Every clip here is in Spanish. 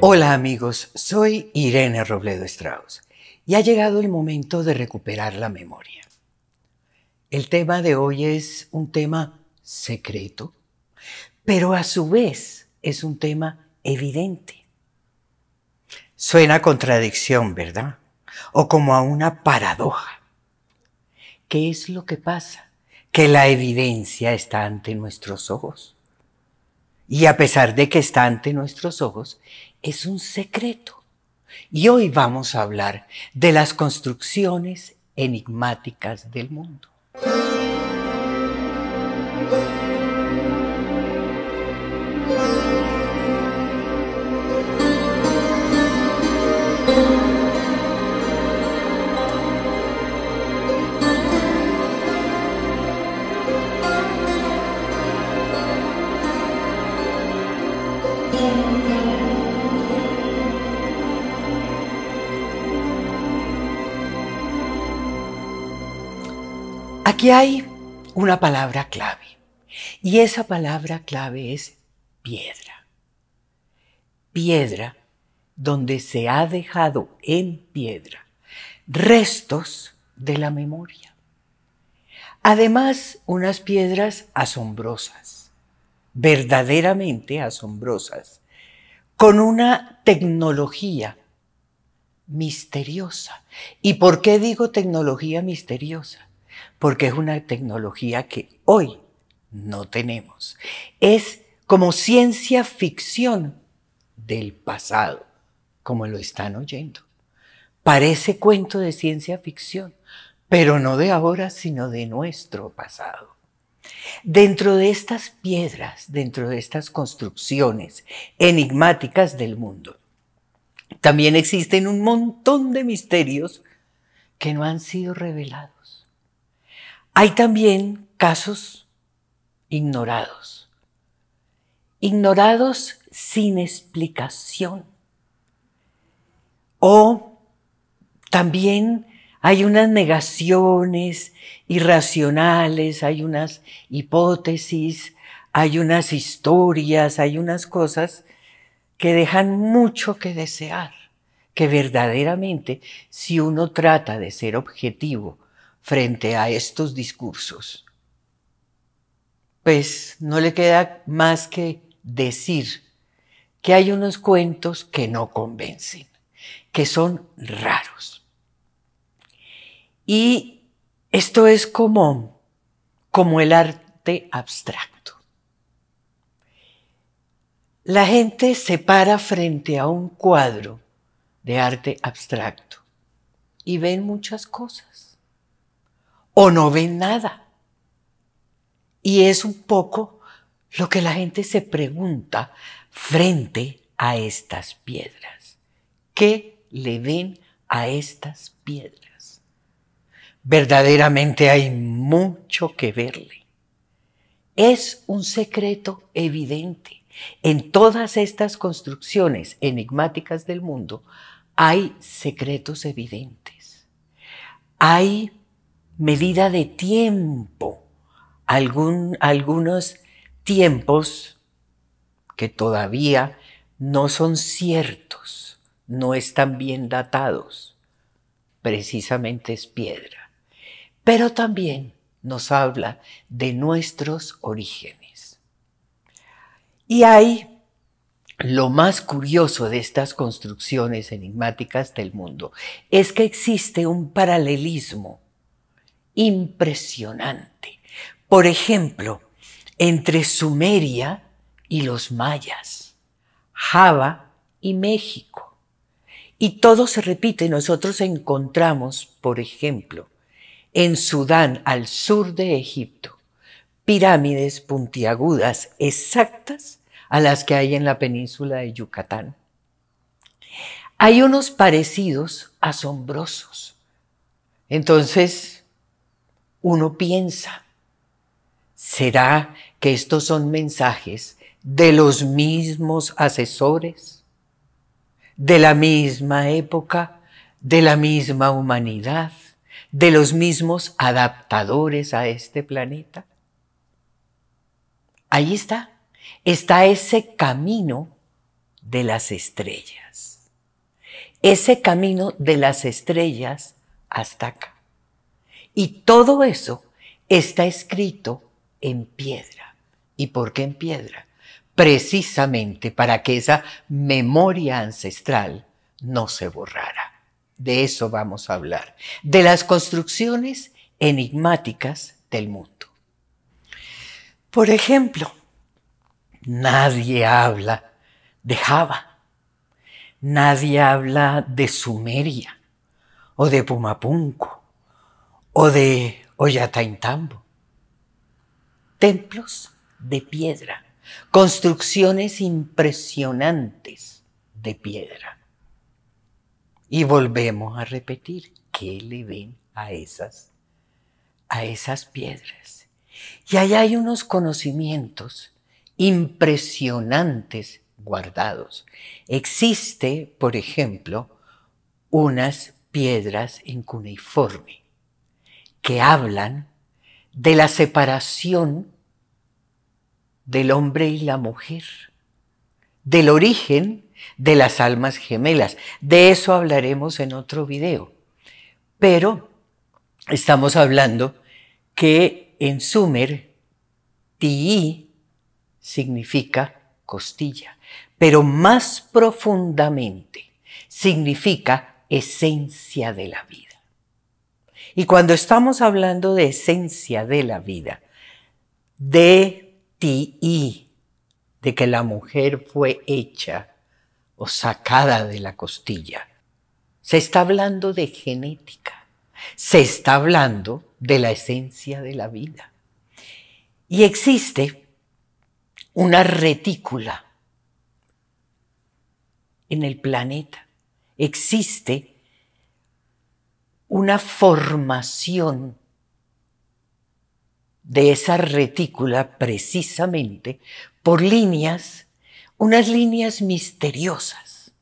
Hola amigos, soy Irene Robledo Strauss y ha llegado el momento de recuperar la memoria. El tema de hoy es un tema secreto, pero a su vez es un tema evidente. Suena contradicción, ¿verdad? O como a una paradoja. ¿Qué es lo que pasa? Que la evidencia está ante nuestros ojos. Y a pesar de que está ante nuestros ojos, es un secreto. Y hoy vamos a hablar de las construcciones enigmáticas del mundo. Aquí hay una palabra clave y esa palabra clave es piedra. Piedra donde se ha dejado en piedra restos de la memoria. Además, unas piedras asombrosas, verdaderamente asombrosas, con una tecnología misteriosa. ¿Y por qué digo tecnología misteriosa? porque es una tecnología que hoy no tenemos. Es como ciencia ficción del pasado, como lo están oyendo. Parece cuento de ciencia ficción, pero no de ahora, sino de nuestro pasado. Dentro de estas piedras, dentro de estas construcciones enigmáticas del mundo, también existen un montón de misterios que no han sido revelados hay también casos ignorados, ignorados sin explicación. O también hay unas negaciones irracionales, hay unas hipótesis, hay unas historias, hay unas cosas que dejan mucho que desear, que verdaderamente si uno trata de ser objetivo, frente a estos discursos, pues no le queda más que decir que hay unos cuentos que no convencen, que son raros. Y esto es común, como el arte abstracto. La gente se para frente a un cuadro de arte abstracto y ven muchas cosas o no ven nada. Y es un poco lo que la gente se pregunta frente a estas piedras. ¿Qué le ven a estas piedras? Verdaderamente hay mucho que verle. Es un secreto evidente. En todas estas construcciones enigmáticas del mundo hay secretos evidentes. Hay medida de tiempo. algunos tiempos que todavía no son ciertos, no están bien datados. Precisamente es piedra. Pero también nos habla de nuestros orígenes. Y hay lo más curioso de estas construcciones enigmáticas del mundo es que existe un paralelismo impresionante. Por ejemplo, entre Sumeria y los mayas, Java y México. Y todo se repite. Nosotros encontramos, por ejemplo, en Sudán, al sur de Egipto, pirámides puntiagudas exactas a las que hay en la península de Yucatán. Hay unos parecidos asombrosos. Entonces, uno piensa, ¿será que estos son mensajes de los mismos asesores, de la misma época, de la misma humanidad, de los mismos adaptadores a este planeta? Ahí está, está ese camino de las estrellas, ese camino de las estrellas hasta acá. Y todo eso está escrito en piedra. ¿Y por qué en piedra? Precisamente para que esa memoria ancestral no se borrara. De eso vamos a hablar. De las construcciones enigmáticas del mundo. Por ejemplo, nadie habla de Java, nadie habla de Sumeria o de Pumapunco o de Ollantaytambo. Templos de piedra, construcciones impresionantes de piedra. Y volvemos a repetir, ¿qué le ven a esas, a esas piedras? Y ahí hay unos conocimientos impresionantes guardados. Existe, por ejemplo, unas piedras en cuneiforme que hablan de la separación del hombre y la mujer, del origen de las almas gemelas. De eso hablaremos en otro video. Pero estamos hablando que en Sumer, ti significa costilla, pero más profundamente significa esencia de la vida. Y cuando estamos hablando de esencia de la vida, de ti, y de que la mujer fue hecha o sacada de la costilla, se está hablando de genética, se está hablando de la esencia de la vida. Y existe una retícula en el planeta, existe una formación de esa retícula precisamente por líneas, unas líneas misteriosas,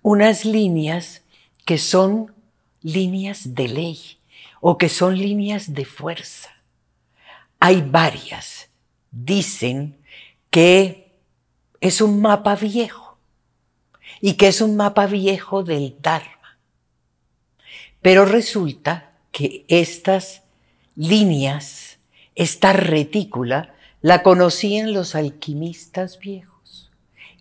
unas líneas que son líneas de ley o que son líneas de fuerza. Hay varias. Dicen que es un mapa viejo y que es un mapa viejo del dar pero resulta que estas líneas, esta retícula, la conocían los alquimistas viejos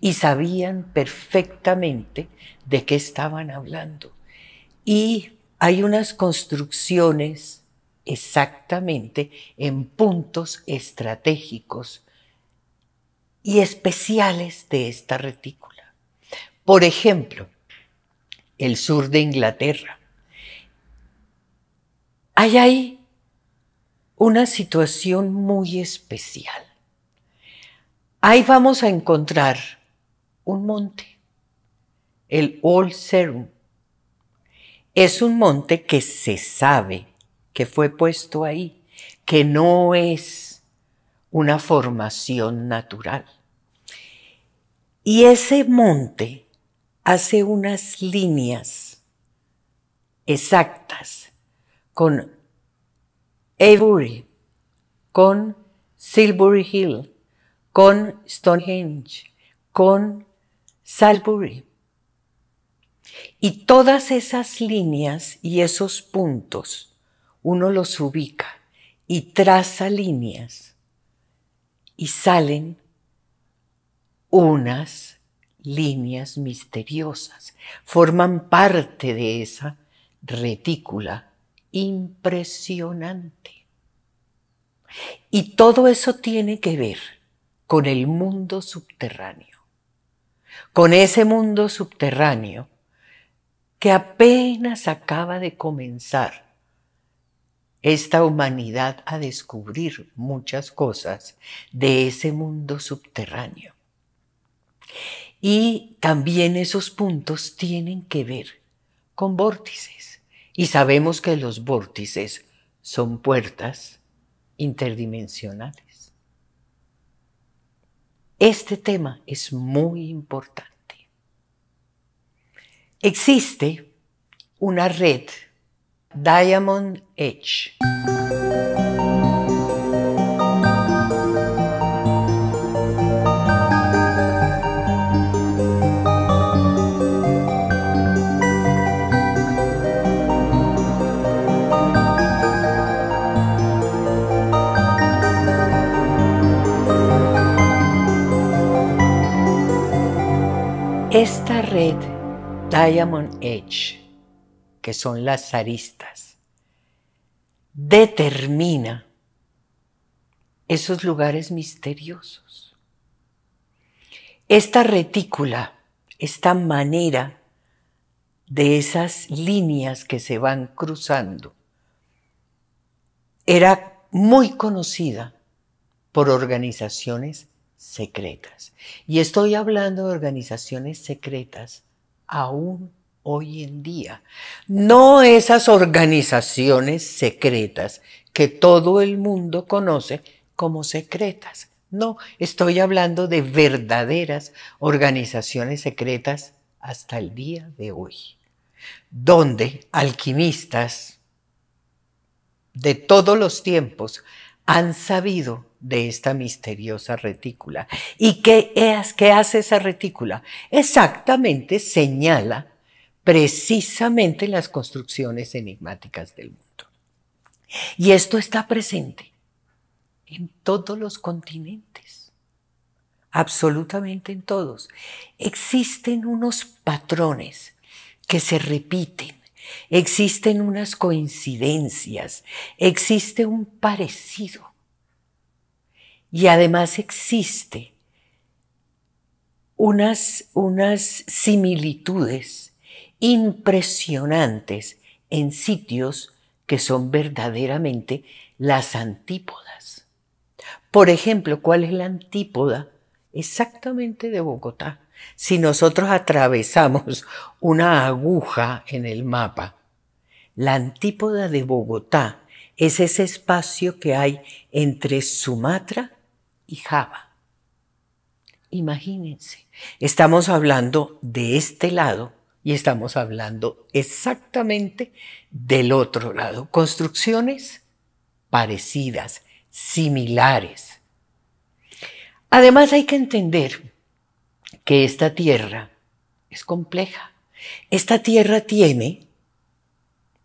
y sabían perfectamente de qué estaban hablando. Y hay unas construcciones exactamente en puntos estratégicos y especiales de esta retícula. Por ejemplo, el sur de Inglaterra hay ahí una situación muy especial. Ahí vamos a encontrar un monte, el Old Serum. Es un monte que se sabe que fue puesto ahí, que no es una formación natural. Y ese monte hace unas líneas exactas con Avebury, con Silbury Hill, con Stonehenge, con Salisbury. Y todas esas líneas y esos puntos uno los ubica y traza líneas y salen unas líneas misteriosas, forman parte de esa retícula impresionante. Y todo eso tiene que ver con el mundo subterráneo, con ese mundo subterráneo que apenas acaba de comenzar esta humanidad a descubrir muchas cosas de ese mundo subterráneo. Y también esos puntos tienen que ver con vórtices y sabemos que los vórtices son puertas interdimensionales. Este tema es muy importante. Existe una red Diamond Edge. red Diamond Edge, que son las aristas, determina esos lugares misteriosos. Esta retícula, esta manera de esas líneas que se van cruzando, era muy conocida por organizaciones secretas. Y estoy hablando de organizaciones secretas aún hoy en día. No esas organizaciones secretas que todo el mundo conoce como secretas. No, estoy hablando de verdaderas organizaciones secretas hasta el día de hoy, donde alquimistas de todos los tiempos han sabido de esta misteriosa retícula. ¿Y qué, es, qué hace esa retícula? Exactamente señala precisamente las construcciones enigmáticas del mundo. Y esto está presente en todos los continentes, absolutamente en todos. Existen unos patrones que se repiten existen unas coincidencias, existe un parecido. Y además existe unas, unas similitudes impresionantes en sitios que son verdaderamente las antípodas. Por ejemplo, ¿cuál es la antípoda exactamente de Bogotá? Si nosotros atravesamos una aguja en el mapa, la antípoda de Bogotá es ese espacio que hay entre Sumatra y Java. Imagínense, estamos hablando de este lado y estamos hablando exactamente del otro lado. Construcciones parecidas, similares. Además hay que entender que esta tierra es compleja. Esta tierra tiene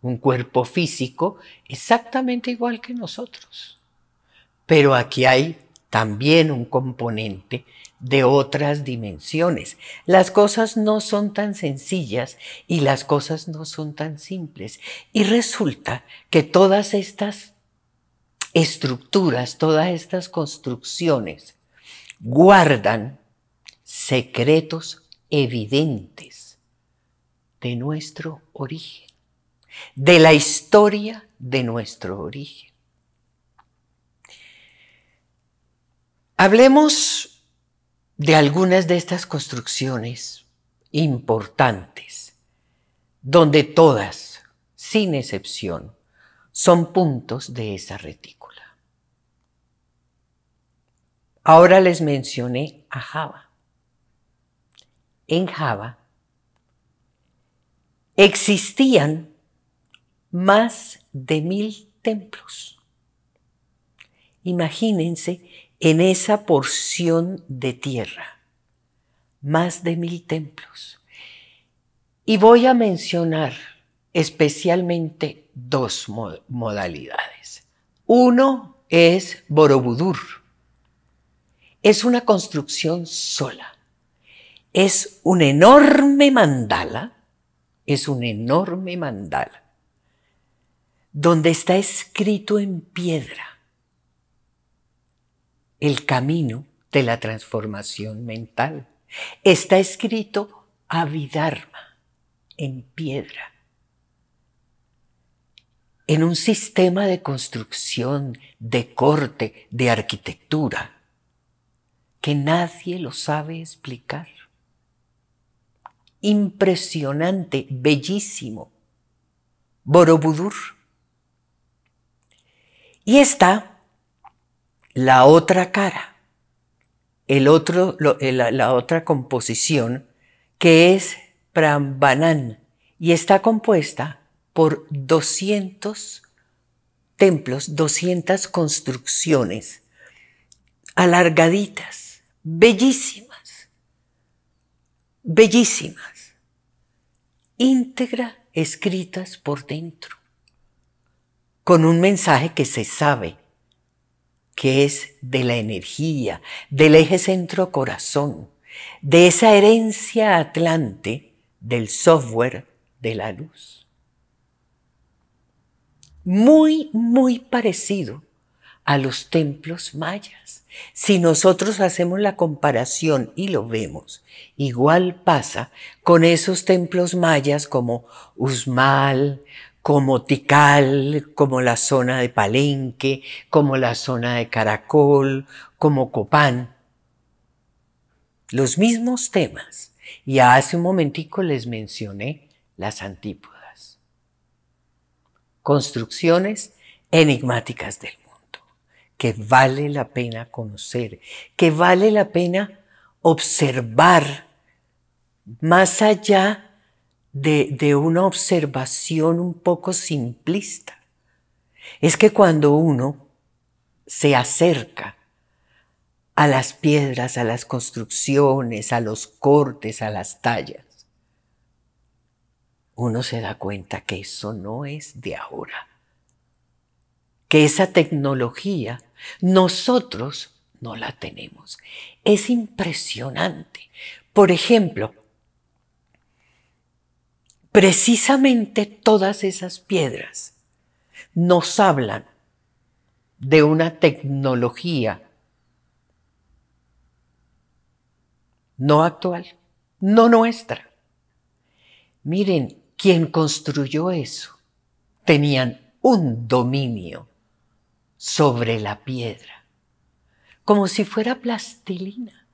un cuerpo físico exactamente igual que nosotros, pero aquí hay también un componente de otras dimensiones. Las cosas no son tan sencillas y las cosas no son tan simples. Y resulta que todas estas estructuras, todas estas construcciones guardan secretos evidentes de nuestro origen, de la historia de nuestro origen. Hablemos de algunas de estas construcciones importantes, donde todas, sin excepción, son puntos de esa retícula. Ahora les mencioné a Java en Java, existían más de mil templos. Imagínense en esa porción de tierra, más de mil templos. Y voy a mencionar especialmente dos modalidades. Uno es Borobudur. Es una construcción sola es un enorme mandala, es un enorme mandala, donde está escrito en piedra el camino de la transformación mental. Está escrito avidharma en piedra, en un sistema de construcción, de corte, de arquitectura, que nadie lo sabe explicar impresionante, bellísimo, Borobudur. Y está la otra cara, el otro, eh, la, otra composición, que es Prambanan, y está compuesta por 200 templos, 200 construcciones alargaditas, bellísimas bellísimas, íntegra, escritas por dentro, con un mensaje que se sabe, que es de la energía, del eje centro-corazón, de esa herencia atlante del software de la luz. Muy, muy parecido a los templos mayas. Si nosotros hacemos la comparación y lo vemos, igual pasa con esos templos mayas como Usmal, como Tikal, como la zona de Palenque, como la zona de Caracol, como Copán. Los mismos temas. Y hace un momentico les mencioné las antípodas. Construcciones enigmáticas del mundo que vale la pena conocer, que vale la pena observar más allá de, de una observación un poco simplista. Es que cuando uno se acerca a las piedras, a las construcciones, a los cortes, a las tallas, uno se da cuenta que eso no es de ahora, que esa tecnología nosotros no la tenemos. Es impresionante. Por ejemplo, precisamente todas esas piedras nos hablan de una tecnología no actual, no nuestra. Miren, quien construyó eso tenían un dominio sobre la piedra, como si fuera plastilina,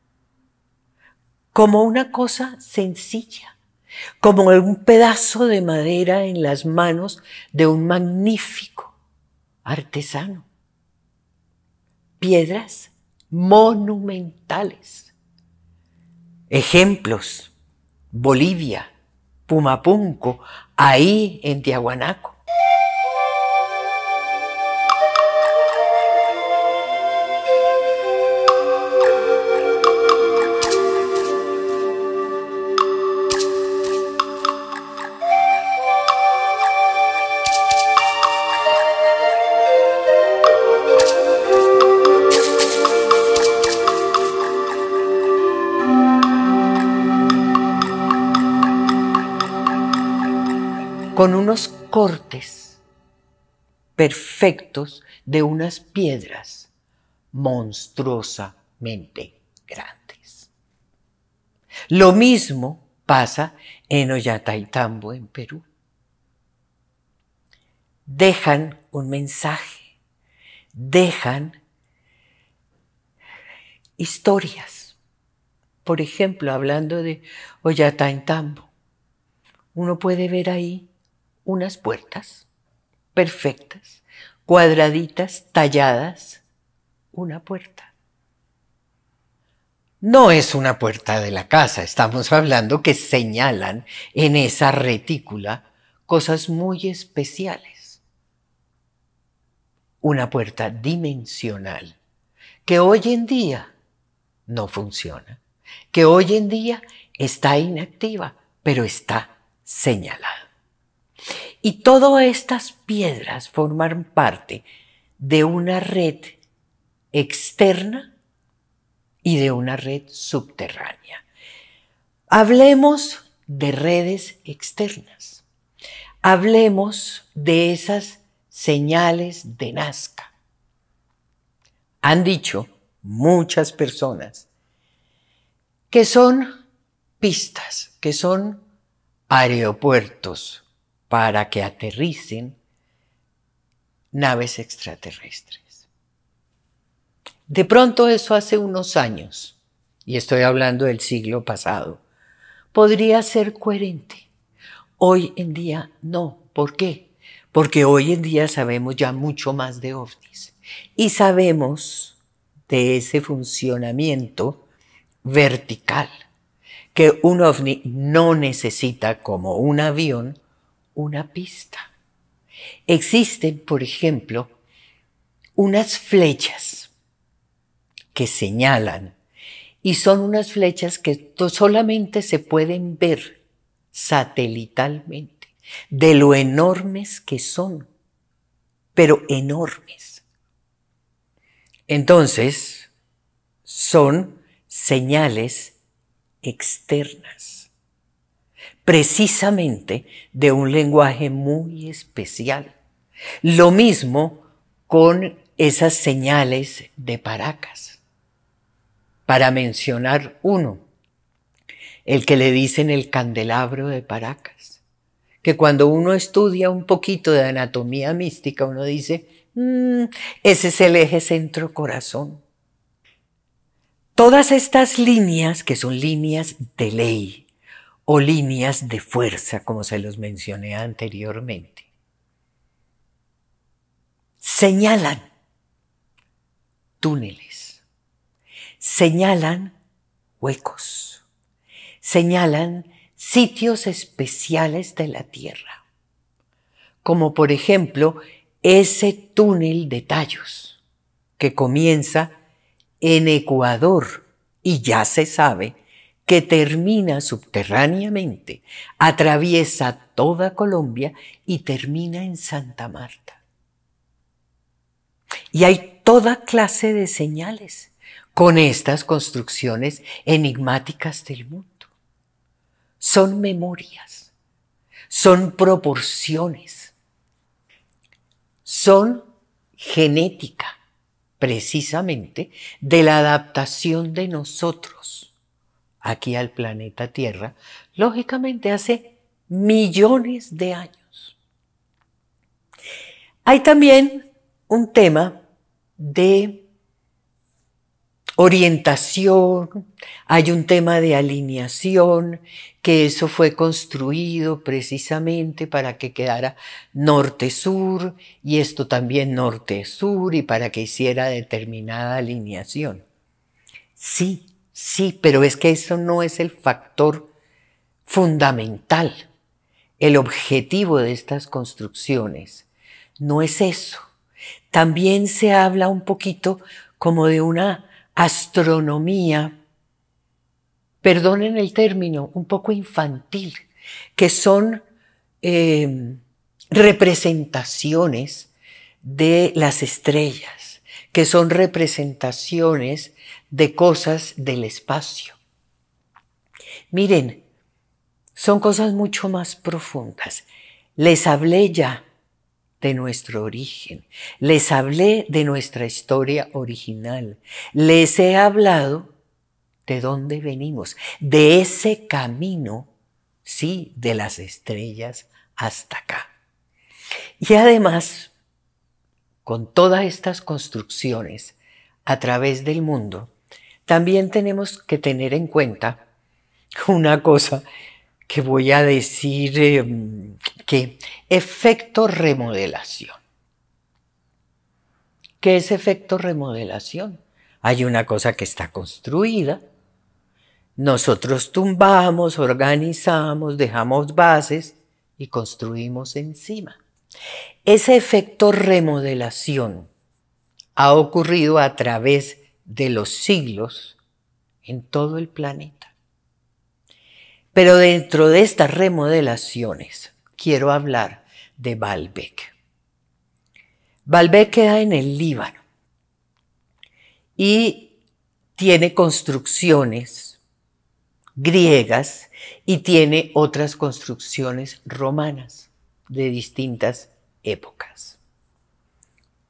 como una cosa sencilla, como un pedazo de madera en las manos de un magnífico artesano. Piedras monumentales. Ejemplos, Bolivia, Pumapunco, ahí en Tiahuanaco. con unos cortes perfectos de unas piedras monstruosamente grandes. Lo mismo pasa en Ollantaytambo, en Perú. Dejan un mensaje, dejan historias. Por ejemplo, hablando de Ollantaytambo, uno puede ver ahí unas puertas perfectas, cuadraditas, talladas, una puerta. No es una puerta de la casa, estamos hablando que señalan en esa retícula cosas muy especiales. Una puerta dimensional que hoy en día no funciona, que hoy en día está inactiva, pero está señalada. Y todas estas piedras forman parte de una red externa y de una red subterránea. Hablemos de redes externas. Hablemos de esas señales de Nazca. Han dicho muchas personas que son pistas, que son aeropuertos, para que aterricen naves extraterrestres. De pronto eso hace unos años, y estoy hablando del siglo pasado, podría ser coherente. Hoy en día no. ¿Por qué? Porque hoy en día sabemos ya mucho más de ovnis y sabemos de ese funcionamiento vertical que un ovni no necesita como un avión una pista. Existen, por ejemplo, unas flechas que señalan y son unas flechas que solamente se pueden ver satelitalmente de lo enormes que son, pero enormes. Entonces, son señales externas precisamente de un lenguaje muy especial. Lo mismo con esas señales de Paracas. Para mencionar uno, el que le dicen el candelabro de Paracas, que cuando uno estudia un poquito de anatomía mística, uno dice, mm, ese es el eje centro-corazón. Todas estas líneas, que son líneas de ley, o líneas de fuerza, como se los mencioné anteriormente. Señalan túneles, señalan huecos, señalan sitios especiales de la Tierra, como por ejemplo ese túnel de tallos que comienza en Ecuador y ya se sabe que termina subterráneamente, atraviesa toda Colombia y termina en Santa Marta. Y hay toda clase de señales con estas construcciones enigmáticas del mundo. Son memorias, son proporciones, son genética, precisamente, de la adaptación de nosotros aquí al planeta Tierra, lógicamente hace millones de años. Hay también un tema de orientación, hay un tema de alineación, que eso fue construido precisamente para que quedara norte-sur y esto también norte-sur y para que hiciera determinada alineación. Sí, Sí, pero es que eso no es el factor fundamental. El objetivo de estas construcciones no es eso. También se habla un poquito como de una astronomía, perdonen el término, un poco infantil, que son em, representaciones de las estrellas, que son representaciones de cosas del espacio. Miren, son cosas mucho más profundas. Les hablé ya de nuestro origen, les hablé de nuestra historia original, les he hablado de dónde venimos, de ese camino, sí, de las estrellas hasta acá. Y además, con todas estas construcciones a través del mundo, también tenemos que tener en cuenta una cosa que voy a decir em, que efecto remodelación. ¿Qué es efecto remodelación? Hay una cosa que está construida. Nosotros tumbamos, organizamos, dejamos bases y construimos encima. Ese efecto remodelación ha ocurrido a través de de los siglos en todo el planeta. Pero dentro de estas remodelaciones quiero hablar de Baalbek. Baalbek queda en el Líbano y tiene construcciones griegas y tiene otras construcciones romanas de distintas épocas.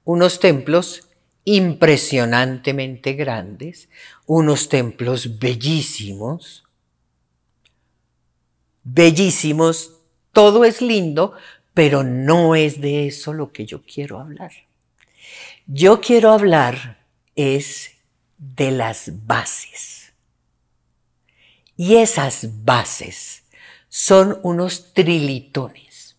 Unos templos impresionantemente grandes, unos templos bellísimos, bellísimos, todo es lindo, pero no es de eso lo que yo quiero hablar. Yo quiero hablar es de las bases. Y esas bases son unos trilitones.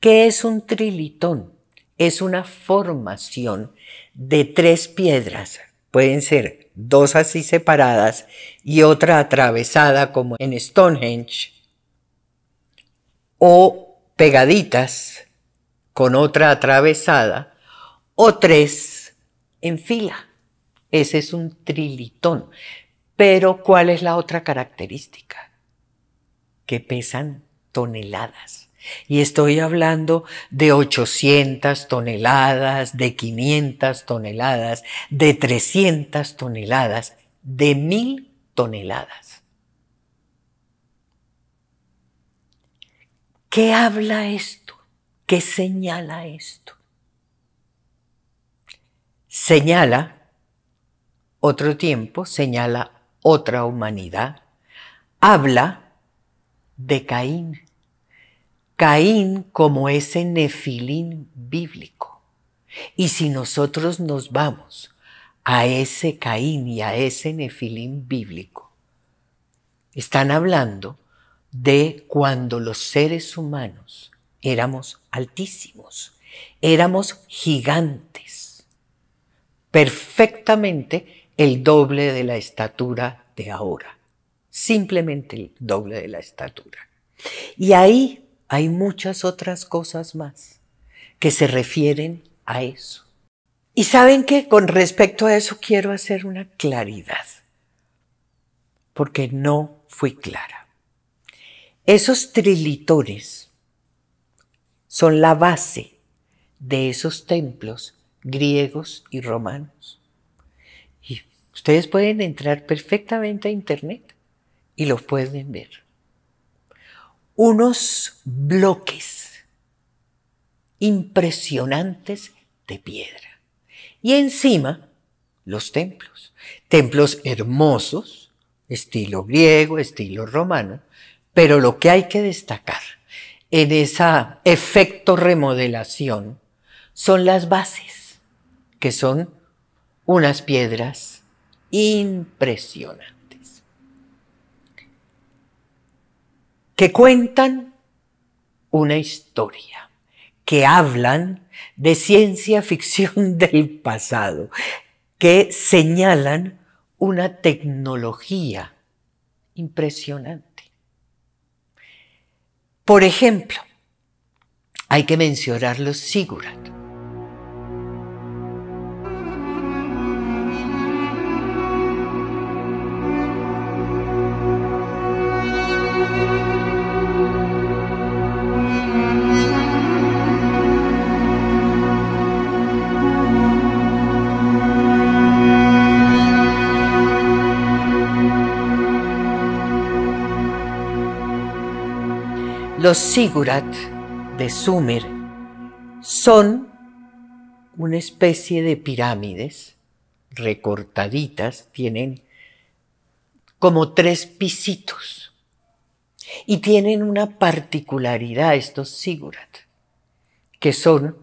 ¿Qué es un trilitón? Es una formación de tres piedras, pueden ser dos así separadas y otra atravesada como en Stonehenge, o pegaditas con otra atravesada, o tres en fila. Ese es un trilitón. Pero ¿cuál es la otra característica? Que pesan toneladas. Y estoy hablando de 800 toneladas, de 500 toneladas, de 300 toneladas, de 1000 toneladas. ¿Qué habla esto? ¿Qué señala esto? Señala otro tiempo, señala otra humanidad, habla de Caín Caín como ese nefilín bíblico. Y si nosotros nos vamos a ese Caín y a ese nefilín bíblico, están hablando de cuando los seres humanos éramos altísimos, éramos gigantes, perfectamente el doble de la estatura de ahora, simplemente el doble de la estatura. Y ahí hay muchas otras cosas más que se refieren a eso. Y saben que con respecto a eso quiero hacer una claridad, porque no fui clara. Esos trilitores son la base de esos templos griegos y romanos. Y ustedes pueden entrar perfectamente a Internet y los pueden ver unos bloques impresionantes de piedra. Y encima, los templos. Templos hermosos, estilo griego, estilo romano, pero lo que hay que destacar en esa efecto remodelación son las bases, que son unas piedras impresionantes. que cuentan una historia, que hablan de ciencia ficción del pasado, que señalan una tecnología impresionante. Por ejemplo, hay que mencionar los Sigurat. Los sigurat de Sumer son una especie de pirámides recortaditas, tienen como tres pisitos y tienen una particularidad estos sigurat, que son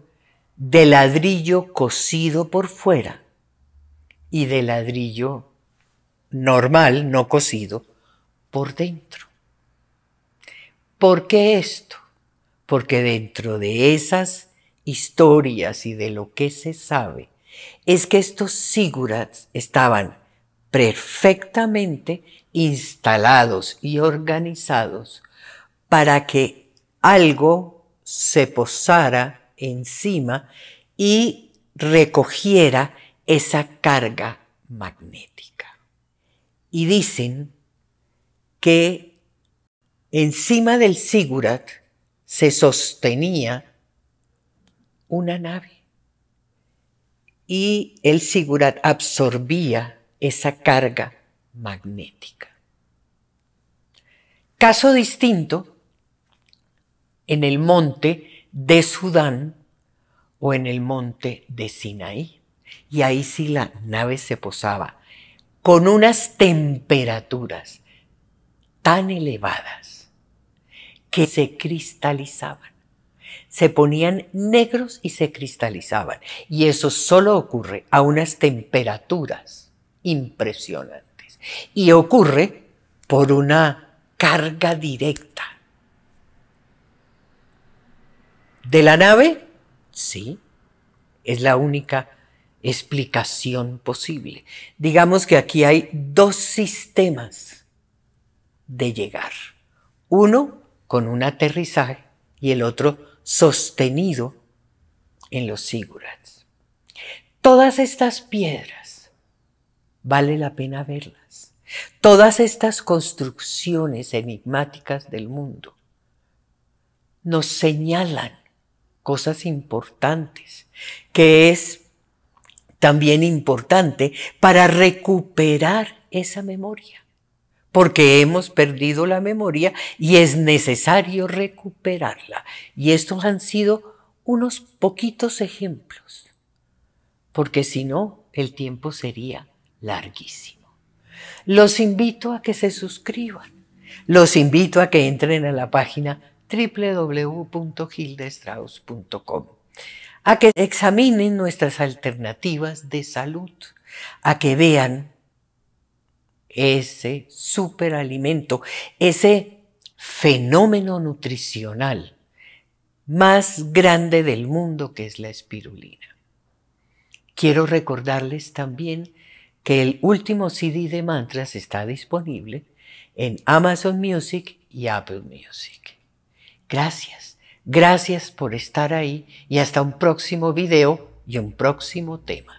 de ladrillo cocido por fuera y de ladrillo normal, no cocido, por dentro. ¿Por qué esto? Porque dentro de esas historias y de lo que se sabe, es que estos sigurats estaban perfectamente instalados y organizados para que algo se posara encima y recogiera esa carga magnética. Y dicen que Encima del Sigurat se sostenía una nave y el Sigurat absorbía esa carga magnética. Caso distinto en el monte de Sudán o en el monte de Sinaí. Y ahí sí la nave se posaba con unas temperaturas tan elevadas que se cristalizaban. Se ponían negros y se cristalizaban. Y eso solo ocurre a unas temperaturas impresionantes. Y ocurre por una carga directa. ¿De la nave? Sí, es la única explicación posible. Digamos que aquí hay dos sistemas de llegar. Uno, con un aterrizaje y el otro sostenido en los Sigurats. Todas estas piedras vale la pena verlas. Todas estas construcciones enigmáticas del mundo nos señalan cosas importantes, que es también importante para recuperar esa memoria porque hemos perdido la memoria y es necesario recuperarla. Y estos han sido unos poquitos ejemplos, porque si no, el tiempo sería larguísimo. Los invito a que se suscriban, los invito a que entren a la página www.gildestraus.com, a que examinen nuestras alternativas de salud, a que vean ese superalimento, ese fenómeno nutricional más grande del mundo que es la espirulina. Quiero recordarles también que el último CD de mantras está disponible en Amazon Music y Apple Music. Gracias, gracias por estar ahí y hasta un próximo video y un próximo tema.